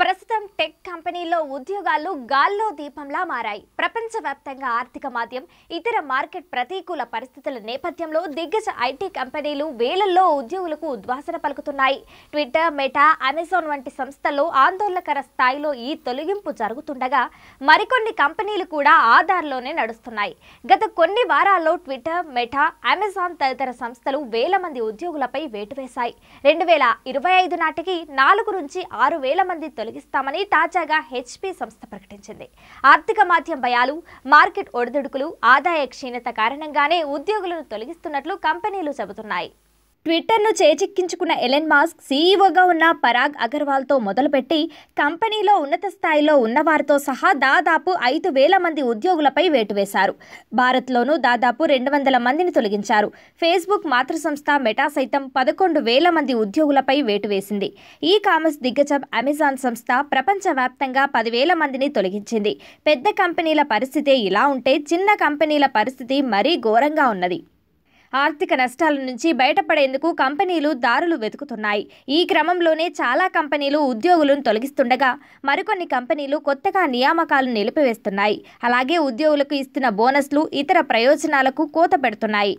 ప్రస్తుతం టెక్ కంపెనీల్లో ఉద్యోగాలు గాల్లో దీపంలా మారాయి ప్రపంచవ్యాప్తంగా ఆర్థిక మాద్యం ఇతర మార్కెట్ ప్రతికూల పరిస్థితుల నేపథ్యంలో దిగ్గజ ఐటీ కంపెనీలు వేలల్లో ఉద్యోగులకు ఉద్వాసన పలుకుతున్నాయి ట్విట్టర్ మెటా అమెజాన్ వంటి సంస్థల్లో ఆందోళనకర స్థాయిలో ఈ తొలగింపు జరుగుతుండగా మరికొన్ని కంపెనీలు కూడా ఆధార్లోనే నడుస్తున్నాయి గత కొన్ని వారాల్లో ట్విట్టర్ మెటా అమెజాన్ తదితర సంస్థలు వేల మంది ఉద్యోగులపై వేటు వేశాయి రెండు వేల ఇరవై ఐదు నాటికి నాలుగు నుంచి ఆరు వేల మంది తొలగి తొలగిస్తామని తాజాగా హెచ్పీ సంస్థ ప్రకటించింది ఆర్థిక మాధ్యం భయాలు మార్కెట్ ఒడిదుడుకులు ఆదాయ క్షీణత కారణంగానే ఉద్యోగులను తొలగిస్తున్నట్లు కంపెనీలు చెబుతున్నాయి ట్విట్టర్ను చేజిక్కించుకున్న ఎలెన్ మాస్క్ సీఈఓగా ఉన్న పరాగ్ అగర్వాల్తో మొదలుపెట్టి కంపెనీలో ఉన్నత స్థాయిలో ఉన్నవారితో సహా దాదాపు ఐదు వేల మంది ఉద్యోగులపై వేటు వేశారు భారత్లోనూ దాదాపు రెండు వందల మందిని తొలగించారు ఫేస్బుక్ మాతృ సంస్థ మెటా సైతం పదకొండు వేల మంది ఉద్యోగులపై వేటు వేసింది ఈ కామర్స్ దిగ్గజం అమెజాన్ సంస్థ ప్రపంచవ్యాప్తంగా పదివేల మందిని తొలగించింది పెద్ద కంపెనీల పరిస్థితి ఇలా ఉంటే చిన్న కంపెనీల పరిస్థితి మరీ ఘోరంగా ఉన్నది ఆర్థిక నష్టాల నుంచి బయటపడేందుకు కంపెనీలు దారులు వెతుకుతున్నాయి ఈ క్రమంలోనే చాలా కంపెనీలు ఉద్యోగులను తొలగిస్తుండగా మరికొన్ని కంపెనీలు కొత్తగా నియామకాలు నిలిపివేస్తున్నాయి అలాగే ఉద్యోగులకు ఇస్తున్న బోనస్లు ఇతర ప్రయోజనాలకు కోత పెడుతున్నాయి